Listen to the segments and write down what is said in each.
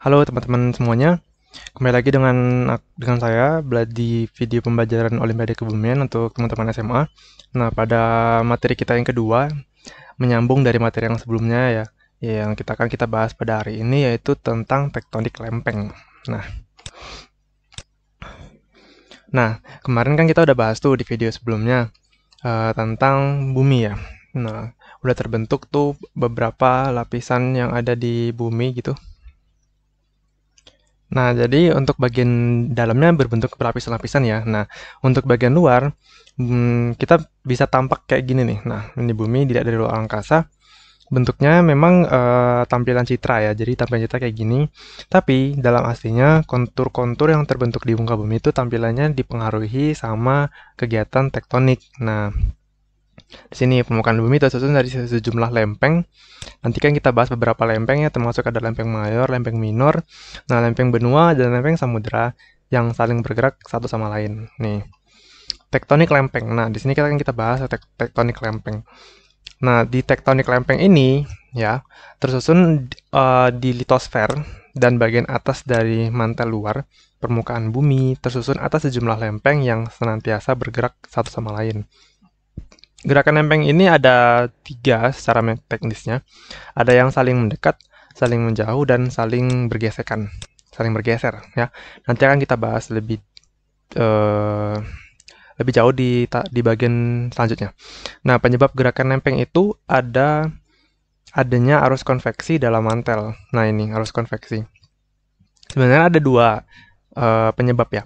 Halo teman-teman semuanya, kembali lagi dengan dengan saya di video pembelajaran Olimpiade Kebumian untuk teman-teman SMA. Nah pada materi kita yang kedua menyambung dari materi yang sebelumnya ya, yang kita akan kita bahas pada hari ini yaitu tentang tektonik lempeng. Nah, nah kemarin kan kita udah bahas tuh di video sebelumnya uh, tentang bumi ya. Nah udah terbentuk tuh beberapa lapisan yang ada di bumi gitu Nah, jadi untuk bagian dalamnya berbentuk berlapisan-lapisan ya. Nah, untuk bagian luar, hmm, kita bisa tampak kayak gini nih. Nah, ini bumi tidak dari luar angkasa. Bentuknya memang uh, tampilan citra ya, jadi tampilan citra kayak gini. Tapi dalam aslinya kontur-kontur yang terbentuk di muka bumi itu tampilannya dipengaruhi sama kegiatan tektonik. Nah, di sini permukaan bumi tersusun dari sejumlah lempeng. Nanti kan kita bahas beberapa lempeng ya, termasuk ada lempeng mayor, lempeng minor, nah lempeng benua dan lempeng samudera yang saling bergerak satu sama lain. Nih. Tektonik lempeng. Nah, di sini kita akan kita bahas tek tektonik lempeng. Nah, di tektonik lempeng ini ya, tersusun uh, di litosfer dan bagian atas dari mantel luar permukaan bumi tersusun atas sejumlah lempeng yang senantiasa bergerak satu sama lain. Gerakan nempeng ini ada tiga secara teknisnya. Ada yang saling mendekat, saling menjauh, dan saling bergesekan, saling bergeser. Ya, nanti akan kita bahas lebih uh, lebih jauh di di bagian selanjutnya. Nah, penyebab gerakan nempeng itu ada adanya arus konveksi dalam mantel. Nah, ini arus konveksi. Sebenarnya ada dua uh, penyebab ya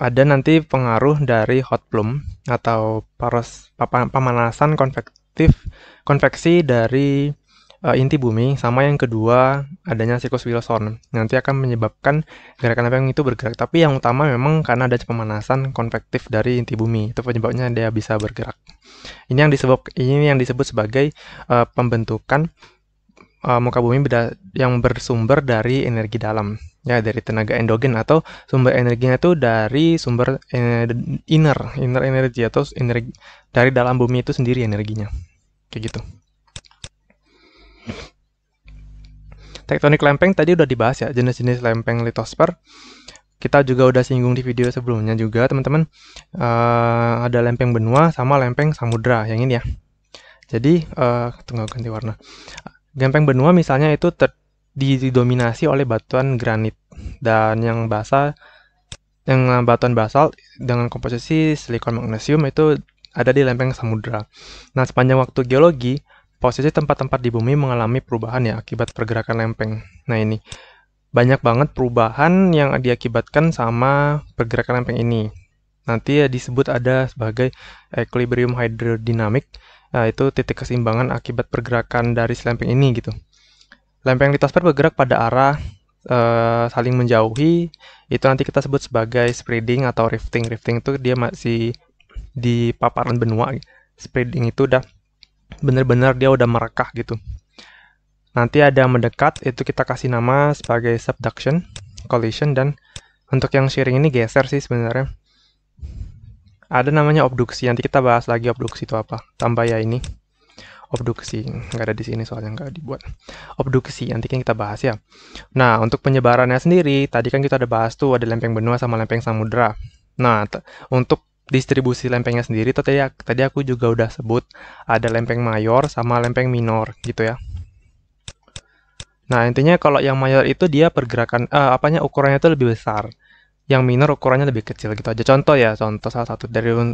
ada nanti pengaruh dari hot plume atau paros, pemanasan konvektif konveksi dari uh, inti bumi sama yang kedua adanya siklus Wilson nanti akan menyebabkan gerakan apa yang itu bergerak tapi yang utama memang karena ada pemanasan konvektif dari inti bumi itu penyebabnya dia bisa bergerak ini yang disebut ini yang disebut sebagai uh, pembentukan uh, muka bumi yang bersumber dari energi dalam ya dari tenaga endogen atau sumber energinya itu dari sumber eh, inner inner energi atau energi dari dalam bumi itu sendiri energinya kayak gitu tektonik lempeng tadi udah dibahas ya jenis-jenis lempeng litosfer kita juga udah singgung di video sebelumnya juga teman-teman uh, ada lempeng benua sama lempeng samudra yang ini ya jadi uh, tunggu ganti warna lempeng benua misalnya itu ter didominasi oleh batuan granit dan yang basa, yang batuan basalt dengan komposisi silikon magnesium itu ada di lempeng samudra. Nah, sepanjang waktu geologi, posisi tempat-tempat di bumi mengalami perubahan ya akibat pergerakan lempeng. Nah, ini banyak banget perubahan yang diakibatkan sama pergerakan lempeng ini. Nanti ya disebut ada sebagai equilibrium hydrodynamic, yaitu titik keseimbangan akibat pergerakan dari lempeng ini gitu. Lempeng litosfer bergerak pada arah e, saling menjauhi itu nanti kita sebut sebagai spreading atau rifting. Rifting itu dia masih di paparan benua. Spreading itu udah benar-benar dia udah merekah gitu. Nanti ada mendekat itu kita kasih nama sebagai subduction, collision dan untuk yang shearing ini geser sih sebenarnya. Ada namanya obduksi, nanti kita bahas lagi obduksi itu apa. Tambah ya ini obduksi nggak ada di sini soalnya nggak dibuat obduksi nanti kan kita bahas ya nah untuk penyebarannya sendiri tadi kan kita ada bahas tuh ada lempeng benua sama lempeng samudra nah untuk distribusi lempengnya sendiri tuh tadi, tadi aku juga udah sebut ada lempeng mayor sama lempeng minor gitu ya nah intinya kalau yang mayor itu dia pergerakan uh, apanya ukurannya itu lebih besar yang minor ukurannya lebih kecil gitu aja contoh ya contoh salah satu dari uh,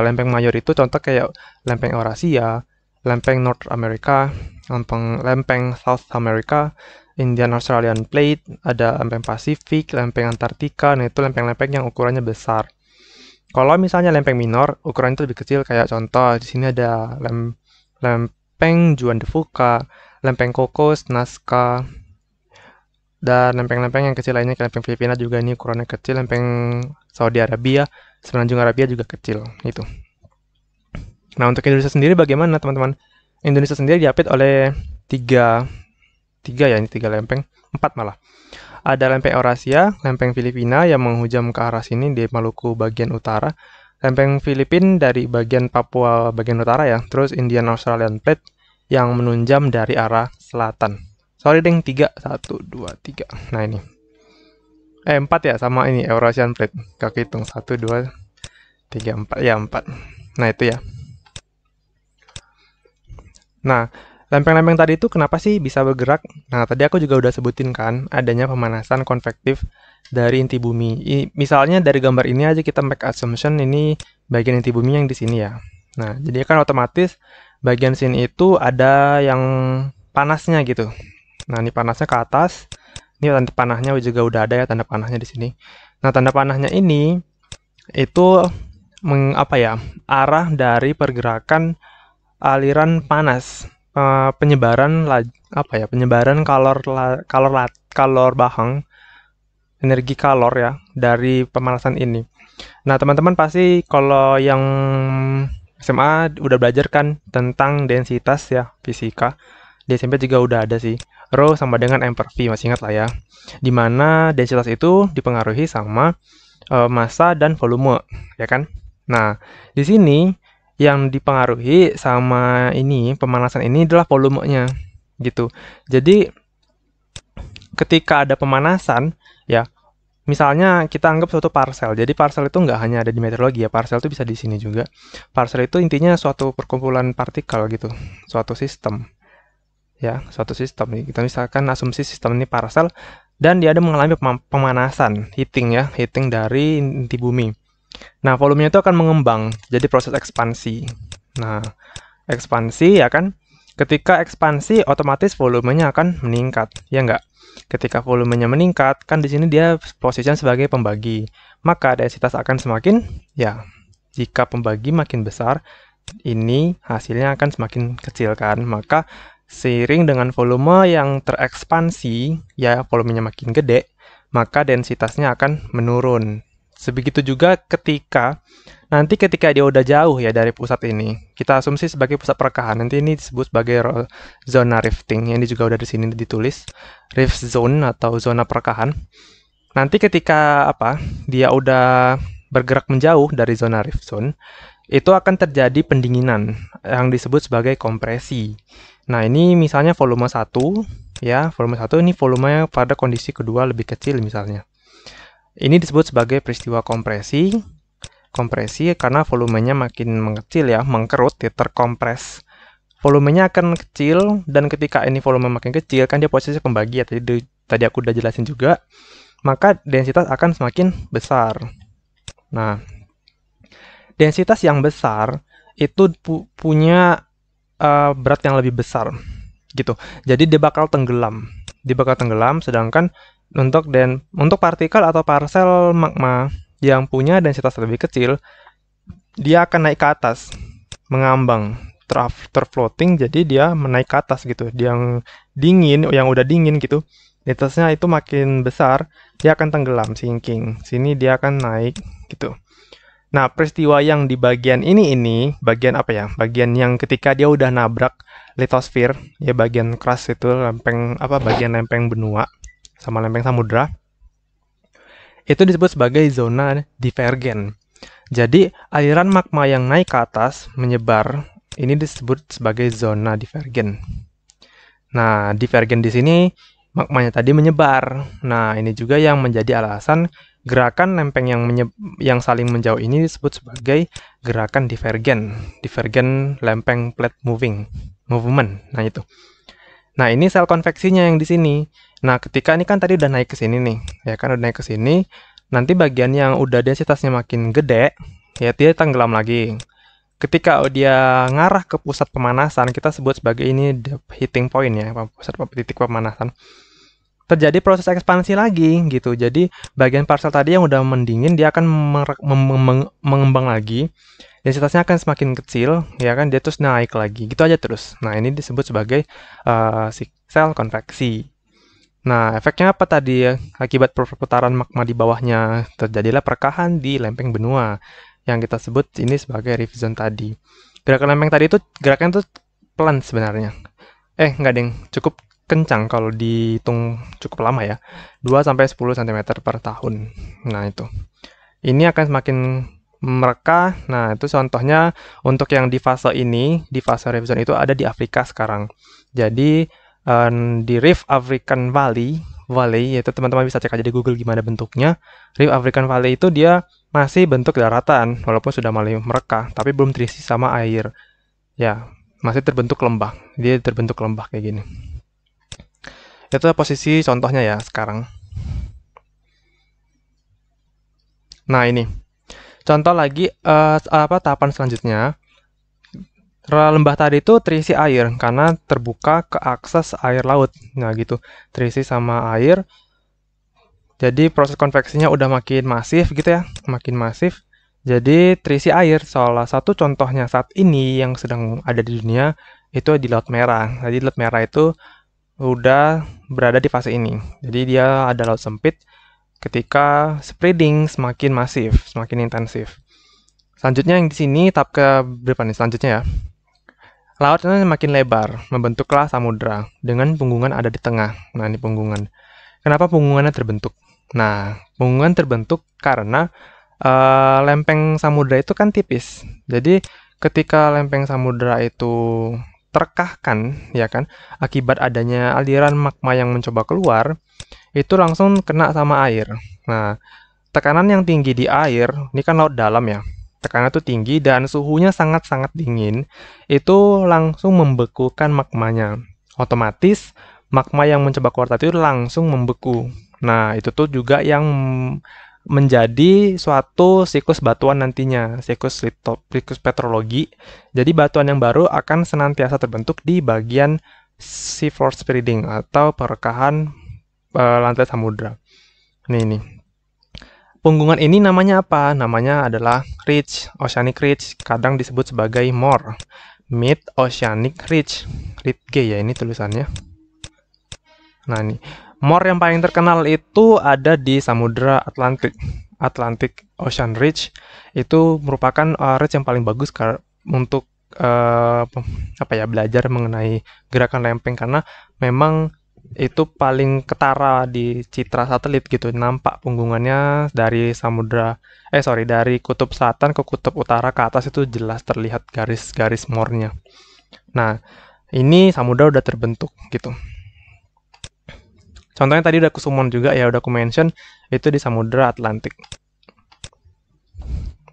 lempeng mayor itu contoh kayak lempeng Eurasia lempeng North America, lempeng, lempeng South America, Indian Australian Plate, ada lempeng Pasifik, lempeng Antartika, nah itu lempeng-lempeng yang ukurannya besar. Kalau misalnya lempeng minor, ukurannya itu lebih kecil, kayak contoh di sini ada lem, lempeng Juan de Fuca, lempeng Kokos, Nazca, dan lempeng-lempeng yang kecil lainnya, kayak lempeng Filipina juga ini ukurannya kecil, lempeng Saudi Arabia, Semenanjung Arabia juga kecil, itu. Nah, untuk Indonesia sendiri bagaimana, teman-teman? Indonesia sendiri diapit oleh tiga, tiga ya, ini tiga lempeng, empat malah. Ada lempeng Eurasia, lempeng Filipina yang menghujam ke arah sini di Maluku bagian utara, lempeng Filipin dari bagian Papua bagian utara ya, terus Indian Australian Plate yang menunjam dari arah selatan. Sorry deng, tiga, satu, dua, tiga. Nah ini. Eh, empat ya, sama ini, Eurasian Plate. Kaki hitung, satu, dua, tiga, empat. Ya, empat. Nah itu ya. Nah, lempeng-lempeng tadi itu kenapa sih bisa bergerak? Nah, tadi aku juga udah sebutin kan adanya pemanasan konvektif dari inti bumi. I, misalnya dari gambar ini aja kita make assumption ini bagian inti bumi yang di sini ya. Nah, jadi kan otomatis bagian sini itu ada yang panasnya gitu. Nah, ini panasnya ke atas. Ini tanda panahnya juga udah ada ya tanda panahnya di sini. Nah, tanda panahnya ini itu meng, apa ya? arah dari pergerakan aliran panas uh, penyebaran apa ya penyebaran kalor la, kalor la, kalor bahang energi kalor ya dari pemanasan ini. Nah teman-teman pasti kalau yang SMA udah belajar kan tentang densitas ya fisika di SMP juga udah ada sih rho sama dengan m per v masih ingat lah ya dimana densitas itu dipengaruhi sama uh, massa dan volume ya kan nah di sini yang dipengaruhi sama ini pemanasan ini adalah volumenya gitu. Jadi ketika ada pemanasan ya misalnya kita anggap suatu parsel. Jadi parsel itu nggak hanya ada di meteorologi ya, parsel itu bisa di sini juga. Parsel itu intinya suatu perkumpulan partikel gitu, suatu sistem. Ya, suatu sistem. Kita misalkan asumsi sistem ini parsel dan dia ada mengalami pemanasan, heating ya, heating dari inti bumi. Nah, volumenya itu akan mengembang, jadi proses ekspansi. Nah, ekspansi ya kan? Ketika ekspansi, otomatis volumenya akan meningkat, ya nggak? Ketika volumenya meningkat, kan di sini dia posisinya sebagai pembagi. Maka densitas akan semakin, ya, jika pembagi makin besar, ini hasilnya akan semakin kecil kan? Maka seiring dengan volume yang terekspansi, ya volumenya makin gede, maka densitasnya akan menurun. Sebegitu juga ketika nanti ketika dia udah jauh ya dari pusat ini, kita asumsi sebagai pusat perkahan. Nanti ini disebut sebagai zona rifting. ini juga udah di sini ditulis rift zone atau zona perkahan. Nanti ketika apa? Dia udah bergerak menjauh dari zona rift zone, itu akan terjadi pendinginan yang disebut sebagai kompresi. Nah, ini misalnya volume 1 ya, volume 1 ini volumenya pada kondisi kedua lebih kecil misalnya. Ini disebut sebagai peristiwa kompresi. Kompresi karena volumenya makin mengecil ya, mengkerut, ya, terkompres. Volumenya akan kecil dan ketika ini volume makin kecil kan dia posisi pembagi ya tadi tadi aku udah jelasin juga. Maka densitas akan semakin besar. Nah, densitas yang besar itu pu punya uh, berat yang lebih besar gitu. Jadi dia bakal tenggelam. Dia bakal tenggelam sedangkan untuk dan untuk partikel atau parsel magma yang punya densitas lebih kecil, dia akan naik ke atas, mengambang, ter terfloating, jadi dia menaik ke atas gitu. Yang dingin, yang udah dingin gitu, densitasnya itu makin besar, dia akan tenggelam, sinking. Sini dia akan naik gitu. Nah, peristiwa yang di bagian ini ini, bagian apa ya? Bagian yang ketika dia udah nabrak litosfer, ya bagian crust itu lempeng apa bagian lempeng benua sama lempeng samudra itu disebut sebagai zona divergen. Jadi aliran magma yang naik ke atas menyebar ini disebut sebagai zona divergen. Nah, divergen di sini magmanya tadi menyebar. Nah, ini juga yang menjadi alasan gerakan lempeng yang yang saling menjauh ini disebut sebagai gerakan divergen, divergen lempeng plate moving movement. Nah, itu. Nah, ini sel konveksinya yang di sini. Nah, ketika ini kan tadi udah naik ke sini nih, ya kan udah naik ke sini, nanti bagian yang udah densitasnya makin gede, ya dia tenggelam lagi. Ketika dia ngarah ke pusat pemanasan, kita sebut sebagai ini the heating point ya, pusat titik pemanasan. Terjadi proses ekspansi lagi gitu. Jadi bagian parsel tadi yang udah mendingin dia akan mengembang lagi. Densitasnya akan semakin kecil, ya kan? Dia terus naik lagi. Gitu aja terus. Nah, ini disebut sebagai uh, sel konveksi. Nah, efeknya apa tadi ya? Akibat perputaran magma di bawahnya, terjadilah perkahan di lempeng benua, yang kita sebut ini sebagai rift zone tadi. Gerakan lempeng tadi itu, gerakan itu pelan sebenarnya. Eh, nggak deng, cukup kencang kalau dihitung cukup lama ya. 2-10 cm per tahun. Nah, itu. Ini akan semakin mereka, nah itu contohnya untuk yang di fase ini, di fase revision itu ada di Afrika sekarang. Jadi, um, di Rift African Valley Valley yaitu teman-teman bisa cek aja di Google gimana bentuknya. Rift African Valley itu dia masih bentuk daratan walaupun sudah mulai mereka tapi belum terisi sama air. Ya, masih terbentuk lembah. Dia terbentuk lembah kayak gini. Itu posisi contohnya ya sekarang. Nah, ini. Contoh lagi uh, apa tahapan selanjutnya Terlalu lembah tadi itu terisi air karena terbuka ke akses air laut. Nah gitu, terisi sama air. Jadi proses konveksinya udah makin masif gitu ya, makin masif. Jadi terisi air, salah satu contohnya saat ini yang sedang ada di dunia itu di Laut Merah. Jadi Laut Merah itu udah berada di fase ini. Jadi dia ada laut sempit ketika spreading semakin masif, semakin intensif. Selanjutnya yang di sini tahap ke berapa nih selanjutnya ya? Lautnya semakin lebar, membentuklah samudra dengan punggungan ada di tengah. Nah, ini punggungan. Kenapa punggungannya terbentuk? Nah, punggungan terbentuk karena uh, lempeng samudra itu kan tipis. Jadi, ketika lempeng samudra itu terkahkan, ya kan, akibat adanya aliran magma yang mencoba keluar, itu langsung kena sama air. Nah, tekanan yang tinggi di air, ini kan laut dalam ya tekanan itu tinggi dan suhunya sangat-sangat dingin, itu langsung membekukan magmanya. Otomatis magma yang mencoba keluar tadi itu langsung membeku. Nah, itu tuh juga yang menjadi suatu siklus batuan nantinya, siklus litop, siklus petrologi. Jadi batuan yang baru akan senantiasa terbentuk di bagian seafloor spreading atau perekahan e, eh, lantai samudra. Ini nih. Punggungan ini namanya apa? Namanya adalah ridge, oceanic ridge, kadang disebut sebagai MOR, mid oceanic ridge, ridge ya ini tulisannya. Nah ini, MOR yang paling terkenal itu ada di Samudra Atlantik. Atlantic Ocean Ridge itu merupakan uh, ridge yang paling bagus untuk uh, apa ya belajar mengenai gerakan lempeng karena memang itu paling ketara di citra satelit gitu nampak punggungannya dari samudra eh sorry dari kutub selatan ke kutub utara ke atas itu jelas terlihat garis-garis mornya nah ini samudra udah terbentuk gitu contohnya tadi udah kusumon juga ya udah aku mention itu di samudra Atlantik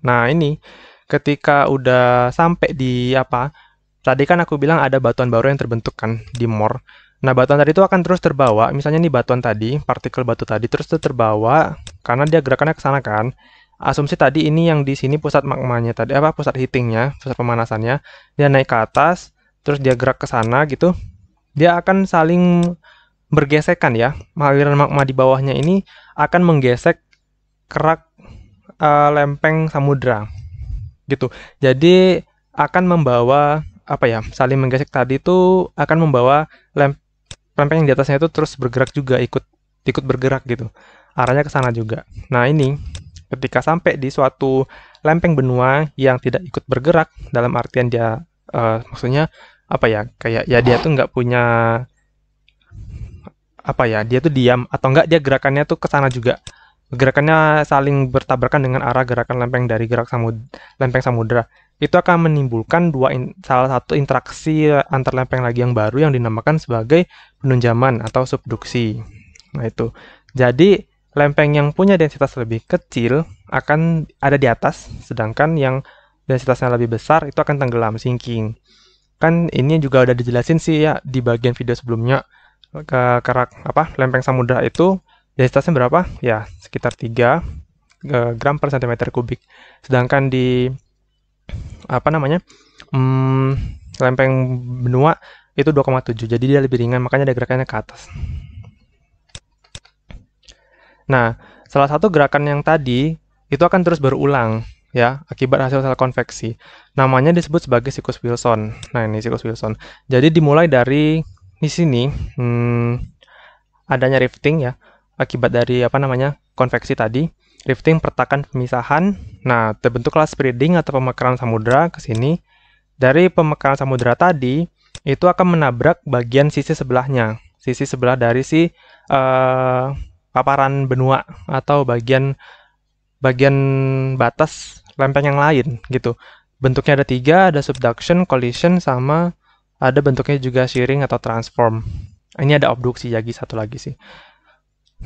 nah ini ketika udah sampai di apa tadi kan aku bilang ada batuan baru yang terbentuk kan di mor Nah, batuan tadi itu akan terus terbawa. Misalnya nih batuan tadi, partikel batu tadi terus terbawa karena dia gerakannya ke sana kan. Asumsi tadi ini yang di sini pusat magmanya tadi apa pusat heatingnya, pusat pemanasannya. Dia naik ke atas, terus dia gerak ke sana gitu. Dia akan saling bergesekan ya. Aliran magma di bawahnya ini akan menggesek kerak uh, lempeng samudra. Gitu. Jadi akan membawa apa ya saling menggesek tadi itu akan membawa lem, lempeng yang di atasnya itu terus bergerak juga ikut ikut bergerak gitu arahnya ke sana juga nah ini ketika sampai di suatu lempeng benua yang tidak ikut bergerak dalam artian dia uh, maksudnya apa ya kayak ya dia tuh nggak punya apa ya dia tuh diam atau enggak dia gerakannya tuh ke sana juga gerakannya saling bertabrakan dengan arah gerakan lempeng dari gerak samud lempeng samudra itu akan menimbulkan dua in, salah satu interaksi antar lempeng lagi yang baru yang dinamakan sebagai penunjaman atau subduksi. Nah itu. Jadi lempeng yang punya densitas lebih kecil akan ada di atas, sedangkan yang densitasnya lebih besar itu akan tenggelam sinking. Kan ini juga udah dijelasin sih ya di bagian video sebelumnya ke kerak apa lempeng samudra itu densitasnya berapa? Ya sekitar 3 eh, gram per sentimeter kubik. Sedangkan di apa namanya hmm, lempeng benua itu 2,7 jadi dia lebih ringan makanya ada gerakannya ke atas nah salah satu gerakan yang tadi itu akan terus berulang ya akibat hasil sel konveksi namanya disebut sebagai siklus Wilson nah ini siklus Wilson jadi dimulai dari di sini hmm, adanya rifting ya akibat dari apa namanya konveksi tadi lifting pertakan pemisahan. Nah, terbentuklah spreading atau pemekaran samudera ke sini. Dari pemekaran samudera tadi, itu akan menabrak bagian sisi sebelahnya, sisi sebelah dari si uh, paparan benua atau bagian bagian batas lempeng yang lain gitu. Bentuknya ada tiga, ada subduction, collision, sama ada bentuknya juga shearing atau transform. Ini ada obduksi lagi satu lagi sih.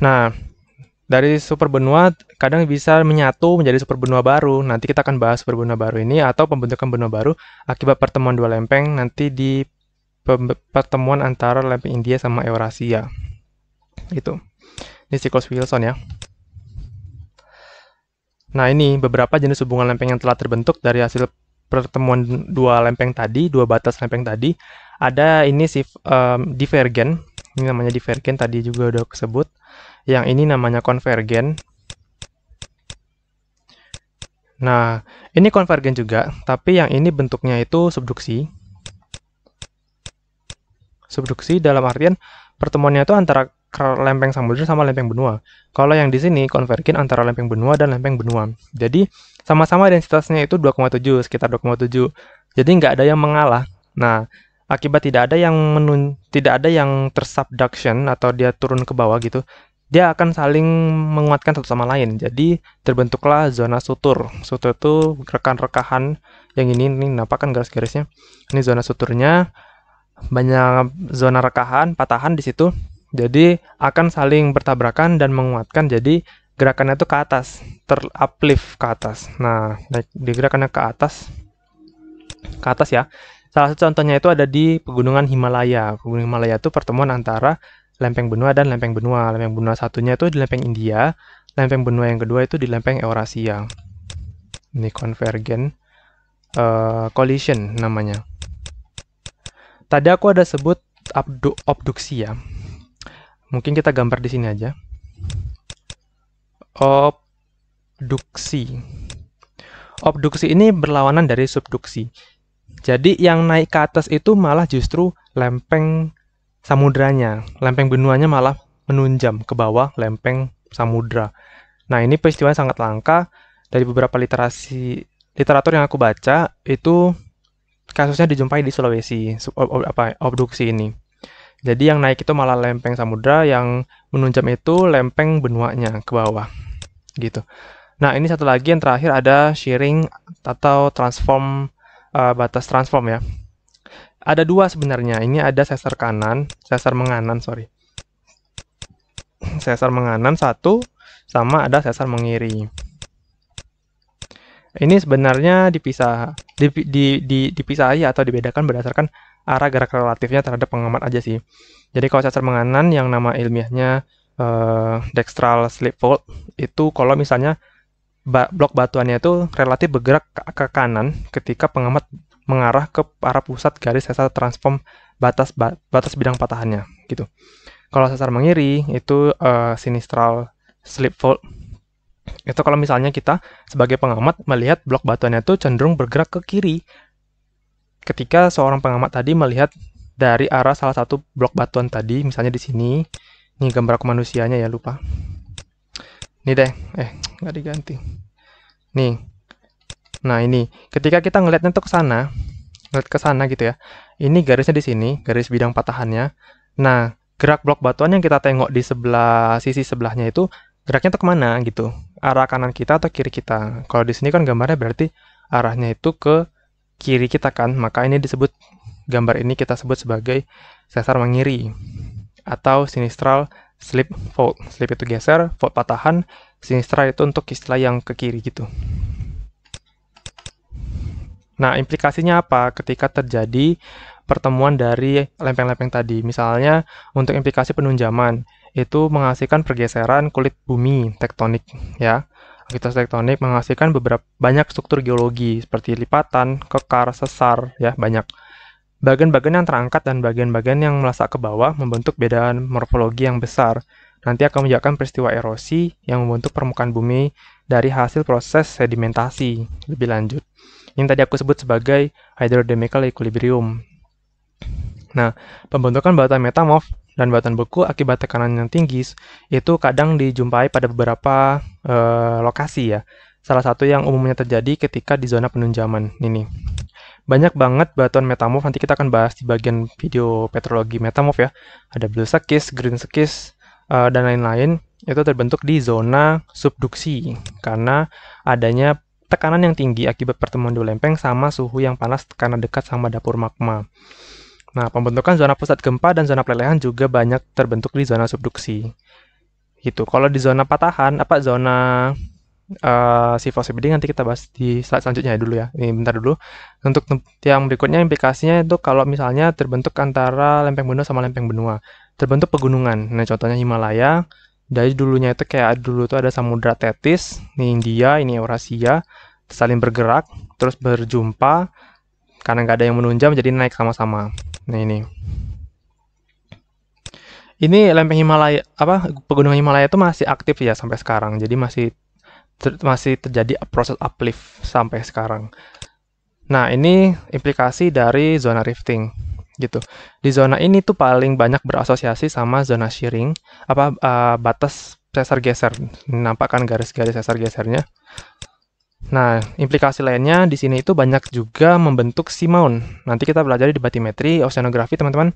Nah, dari super benua kadang bisa menyatu menjadi super benua baru. Nanti kita akan bahas super benua baru ini atau pembentukan benua baru akibat pertemuan dua lempeng nanti di pertemuan antara lempeng India sama Eurasia. itu. Ini siklus Wilson ya. Nah, ini beberapa jenis hubungan lempeng yang telah terbentuk dari hasil pertemuan dua lempeng tadi, dua batas lempeng tadi. Ada ini si um, divergen, ini namanya divergen tadi juga udah kesebut. Yang ini namanya konvergen. Nah, ini konvergen juga, tapi yang ini bentuknya itu subduksi. Subduksi dalam artian pertemuannya itu antara lempeng samudera sama lempeng benua. Kalau yang di sini konvergen antara lempeng benua dan lempeng benua. Jadi sama-sama densitasnya itu 2,7, sekitar 2,7. Jadi nggak ada yang mengalah. Nah, akibat tidak ada yang menun tidak ada yang tersubduction atau dia turun ke bawah gitu dia akan saling menguatkan satu sama lain. Jadi terbentuklah zona sutur. Sutur itu rekan-rekahan yang ini ini kenapa kan garis-garisnya. Ini zona suturnya banyak zona rekahan, patahan di situ. Jadi akan saling bertabrakan dan menguatkan. Jadi gerakannya itu ke atas, teruplift ke atas. Nah, di gerakannya ke atas ke atas ya. Salah satu contohnya itu ada di pegunungan Himalaya. Pegunungan Himalaya itu pertemuan antara lempeng benua dan lempeng benua. Lempeng benua satunya itu di lempeng India, lempeng benua yang kedua itu di lempeng Eurasia. Ini konvergen, uh, collision namanya. Tadi aku ada sebut abdu obduksi ya. Mungkin kita gambar di sini aja. Obduksi. Obduksi ini berlawanan dari subduksi. Jadi yang naik ke atas itu malah justru lempeng samudranya. Lempeng benuanya malah menunjam ke bawah lempeng samudra. Nah, ini peristiwa yang sangat langka dari beberapa literasi literatur yang aku baca itu kasusnya dijumpai di Sulawesi ob, ob, apa obduksi ini. Jadi yang naik itu malah lempeng samudra, yang menunjam itu lempeng benuanya ke bawah. Gitu. Nah, ini satu lagi yang terakhir ada sharing atau transform uh, batas transform ya. Ada dua sebenarnya. Ini ada sesar kanan, sesar menganan, sorry. Sesar menganan satu, sama ada sesar mengiri. Ini sebenarnya dipisah, di, di, di, dipisahi atau dibedakan berdasarkan arah gerak relatifnya terhadap pengamat aja sih. Jadi kalau sesar menganan yang nama ilmiahnya uh, dextral slip fold itu kalau misalnya ba blok batuannya itu relatif bergerak ke, ke kanan ketika pengamat mengarah ke arah pusat garis sesar transform batas batas bidang patahannya gitu. Kalau sesar mengiri itu uh, sinistral slip fold. Itu kalau misalnya kita sebagai pengamat melihat blok batuannya itu cenderung bergerak ke kiri ketika seorang pengamat tadi melihat dari arah salah satu blok batuan tadi, misalnya di sini, ini gambar aku manusianya ya, lupa. Ini deh, eh, nggak diganti. Nih, Nah, ini ketika kita ngelihatnya tuh ke sana, ngeliat ke sana gitu ya. Ini garisnya di sini, garis bidang patahannya. Nah, gerak blok batuan yang kita tengok di sebelah sisi sebelahnya itu geraknya tuh kemana gitu. Arah kanan kita atau kiri kita. Kalau di sini kan gambarnya berarti arahnya itu ke kiri kita kan, maka ini disebut gambar ini kita sebut sebagai sesar mengiri atau sinistral slip fault Slip itu geser, fault patahan, sinistral itu untuk istilah yang ke kiri gitu. Nah, implikasinya apa ketika terjadi pertemuan dari lempeng-lempeng tadi? Misalnya, untuk implikasi penunjaman, itu menghasilkan pergeseran kulit bumi tektonik, ya. Aktivitas tektonik menghasilkan beberapa banyak struktur geologi seperti lipatan, kekar, sesar, ya, banyak. Bagian-bagian yang terangkat dan bagian-bagian yang melesak ke bawah membentuk bedaan morfologi yang besar. Nanti akan menjadikan peristiwa erosi yang membentuk permukaan bumi dari hasil proses sedimentasi. Lebih lanjut yang tadi aku sebut sebagai hydrodynamical equilibrium. Nah, pembentukan batuan metamorf dan batuan beku akibat tekanan yang tinggi itu kadang dijumpai pada beberapa e, lokasi ya. Salah satu yang umumnya terjadi ketika di zona penunjaman ini. Banyak banget batuan metamorf nanti kita akan bahas di bagian video petrologi metamorf ya. Ada blue sekis, green sekis, e, eh, dan lain-lain itu terbentuk di zona subduksi karena adanya tekanan yang tinggi akibat pertemuan dua lempeng sama suhu yang panas karena dekat sama dapur magma. Nah, pembentukan zona pusat gempa dan zona pelelehan juga banyak terbentuk di zona subduksi. Gitu. Kalau di zona patahan, apa zona uh, eh, sebeding nanti kita bahas di slide selanjutnya ya dulu ya. Ini bentar dulu. Untuk yang berikutnya implikasinya itu kalau misalnya terbentuk antara lempeng benua sama lempeng benua. Terbentuk pegunungan. Nah, contohnya Himalaya, jadi dulunya itu kayak dulu tuh ada samudra tetis, ini India, ini Eurasia, saling bergerak, terus berjumpa, karena nggak ada yang menunjam jadi naik sama-sama. Nah ini. Ini lempeng Himalaya apa pegunungan Himalaya itu masih aktif ya sampai sekarang. Jadi masih ter, masih terjadi proses uplift sampai sekarang. Nah, ini implikasi dari zona rifting gitu. Di zona ini tuh paling banyak berasosiasi sama zona shearing, apa uh, batas sesar geser. nampakkan garis-garis sesar gesernya. Nah, implikasi lainnya di sini itu banyak juga membentuk simaun. Nanti kita belajar di batimetri, oceanografi, teman-teman.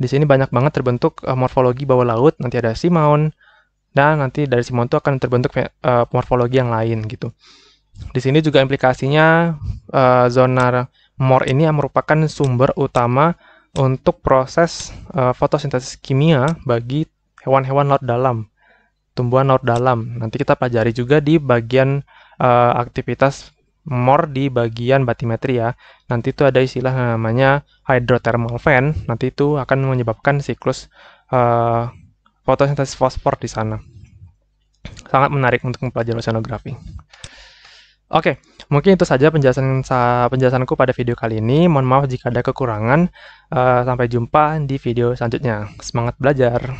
Di sini banyak banget terbentuk uh, morfologi bawah laut, nanti ada simaun, dan nanti dari simaun itu akan terbentuk uh, morfologi yang lain gitu. Di sini juga implikasinya uh, zona mor ini yang merupakan sumber utama untuk proses uh, fotosintesis kimia bagi hewan-hewan laut dalam, tumbuhan laut dalam. Nanti kita pelajari juga di bagian uh, aktivitas more di bagian batimetri ya. Nanti itu ada istilah namanya hydrothermal fan. Nanti itu akan menyebabkan siklus uh, fotosintesis fosfor di sana. Sangat menarik untuk mempelajari oceanografi. Oke, mungkin itu saja penjelasan penjelasanku pada video kali ini. Mohon maaf jika ada kekurangan. Uh, sampai jumpa di video selanjutnya. Semangat belajar!